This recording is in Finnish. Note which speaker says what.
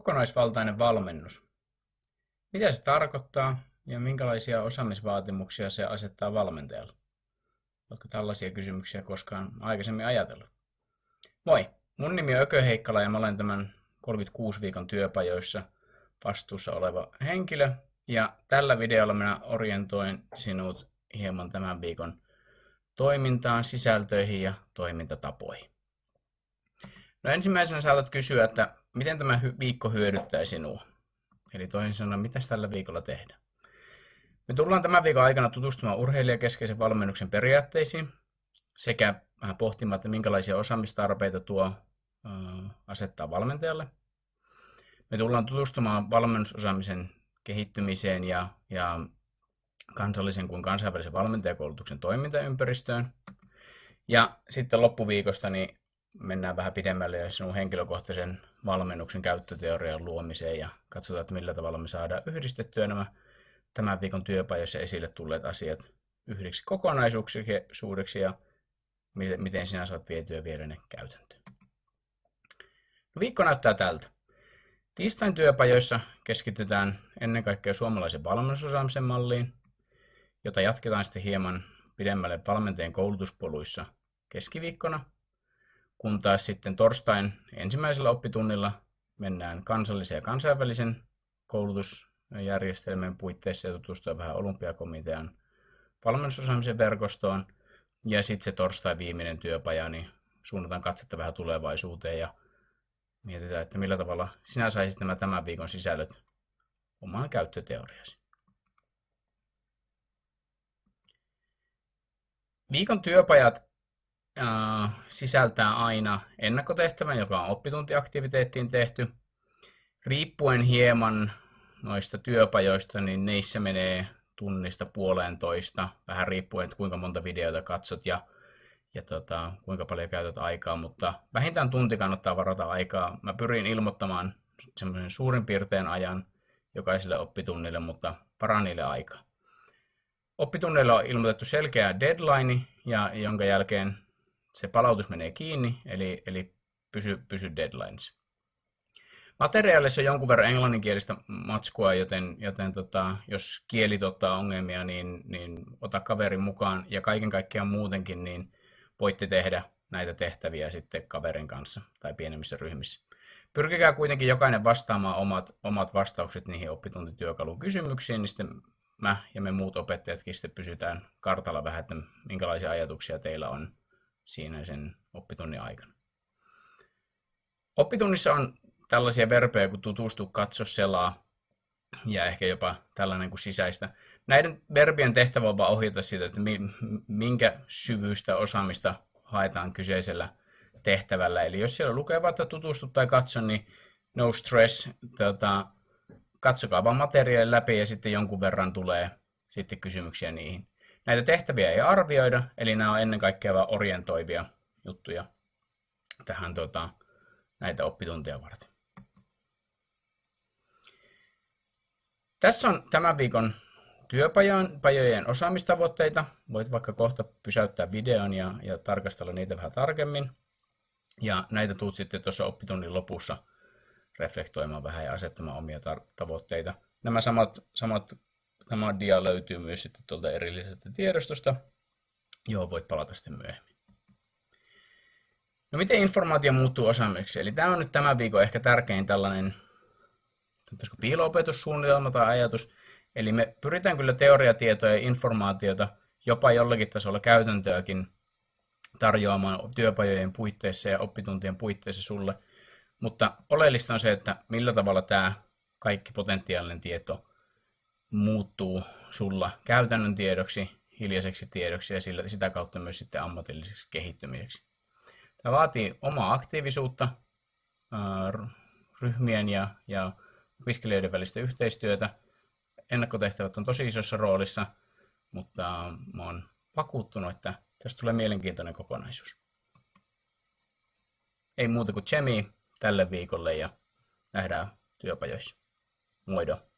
Speaker 1: Kokonaisvaltainen valmennus. Mitä se tarkoittaa ja minkälaisia osaamisvaatimuksia se asettaa valmentajalle? Oletko tällaisia kysymyksiä koskaan aikaisemmin ajatellut? Moi! Mun nimi on Ökö Heikkala ja mä olen tämän 36 viikon työpajoissa vastuussa oleva henkilö. Ja tällä videolla minä orientoin sinut hieman tämän viikon toimintaan, sisältöihin ja toimintatapoihin. No ensimmäisenä saatat kysyä, että miten tämä viikko hyödyttää sinua? Eli toisin sanoen, mitä tällä viikolla tehdä. Me tullaan tämän viikon aikana tutustumaan urheilijakeskeisen valmennuksen periaatteisiin sekä vähän pohtimaan, että minkälaisia osaamistarpeita tuo asettaa valmentajalle. Me tullaan tutustumaan valmennusosaamisen kehittymiseen ja, ja kansallisen kuin kansainvälisen valmentajakoulutuksen toimintaympäristöön. Ja sitten loppuviikosta niin mennään vähän pidemmälle ja sinun henkilökohtaisen valmennuksen käyttöteorian luomiseen ja katsotaan, että millä tavalla me saadaan yhdistettyä nämä tämän viikon työpajassa esille tulleet asiat yhdeksi kokonaisuudeksi ja miten sinä saat vietyä vielä ne käytäntöön. No, viikko näyttää tältä. Tiistain työpajoissa keskitytään ennen kaikkea suomalaisen valmennusosaamisen malliin, jota jatketaan sitten hieman pidemmälle valmentajien koulutuspoluissa keskiviikkona – kun taas sitten torstain ensimmäisellä oppitunnilla mennään kansallisen ja kansainvälisen koulutusjärjestelmän puitteissa ja tutustua vähän olympiakomitean valmennusosaamisen verkostoon. Ja sitten se torstai viimeinen työpaja, niin suunnataan katsetta vähän tulevaisuuteen ja mietitään, että millä tavalla sinä saisit nämä tämän viikon sisällöt omaan käyttöteoriasi. Viikon työpajat sisältää aina ennakkotehtävän, joka on oppituntiaktiviteettiin tehty. Riippuen hieman noista työpajoista, niin neissä menee tunnista puolentoista, vähän riippuen, että kuinka monta videota katsot ja, ja tota, kuinka paljon käytät aikaa, mutta vähintään tunti kannattaa varata aikaa. Mä pyrin ilmoittamaan semmoisen suurin piirtein ajan jokaiselle oppitunnille, mutta varaa niille aikaa. Oppitunneilla on ilmoitettu selkeä deadline, ja jonka jälkeen se palautus menee kiinni, eli, eli pysy, pysy deadlines. Materiaalissa on jonkun verran englanninkielistä matskua, joten, joten tota, jos kieli tuottaa ongelmia, niin, niin ota kaverin mukaan ja kaiken kaikkiaan muutenkin, niin voitte tehdä näitä tehtäviä sitten kaverin kanssa tai pienemmissä ryhmissä. Pyrkikää kuitenkin jokainen vastaamaan omat, omat vastaukset niihin oppituntityökalun kysymyksiin, niin sitten mä ja me muut opettajatkin sitten pysytään kartalla vähän, että minkälaisia ajatuksia teillä on siinä sen oppitunnin aikana. Oppitunnissa on tällaisia verpejä kuin tutustu, katso, selaa ja ehkä jopa tällainen kuin sisäistä. Näiden verbien tehtävä on vaan ohjata sitä, että minkä syvyystä osaamista haetaan kyseisellä tehtävällä. Eli jos siellä lukee vaikka tutustu tai katso, niin no stress, tota, katsokaa vaan materiaali läpi ja sitten jonkun verran tulee sitten kysymyksiä niihin. Näitä tehtäviä ei arvioida, eli nämä on ennen kaikkea vain orientoivia juttuja tähän tota, näitä oppitunteja varten. Tässä on tämän viikon työpajojen osaamistavoitteita. Voit vaikka kohta pysäyttää videon ja, ja tarkastella niitä vähän tarkemmin. Ja näitä tuut sitten tuossa oppitunnin lopussa reflektoimaan vähän ja asettamaan omia tavoitteita. Nämä samat, samat dia löytyy myös sitten tuolta erillisestä tiedostosta, johon voit palata sitten myöhemmin. No miten informaatio muuttuu osaamiseksi? Eli tämä on nyt tämän viikon ehkä tärkein tällainen piilo-opetussuunnitelma tai ajatus. Eli me pyritään kyllä teoriatietoja ja informaatiota, jopa jollakin tasolla käytäntöäkin tarjoamaan työpajojen puitteissa ja oppituntien puitteissa sulle. Mutta oleellista on se, että millä tavalla tämä kaikki potentiaalinen tieto muuttuu sulla käytännön tiedoksi, hiljaiseksi tiedoksi ja sillä, sitä kautta myös sitten ammatilliseksi kehittymiseksi. Tämä vaatii omaa aktiivisuutta, ryhmien ja, ja opiskelijoiden välistä yhteistyötä. Ennakkotehtävät on tosi isossa roolissa, mutta mä oon vakuuttunut, että tästä tulee mielenkiintoinen kokonaisuus. Ei muuta kuin Chemi tälle viikolle ja nähdään työpajoissa. Moido!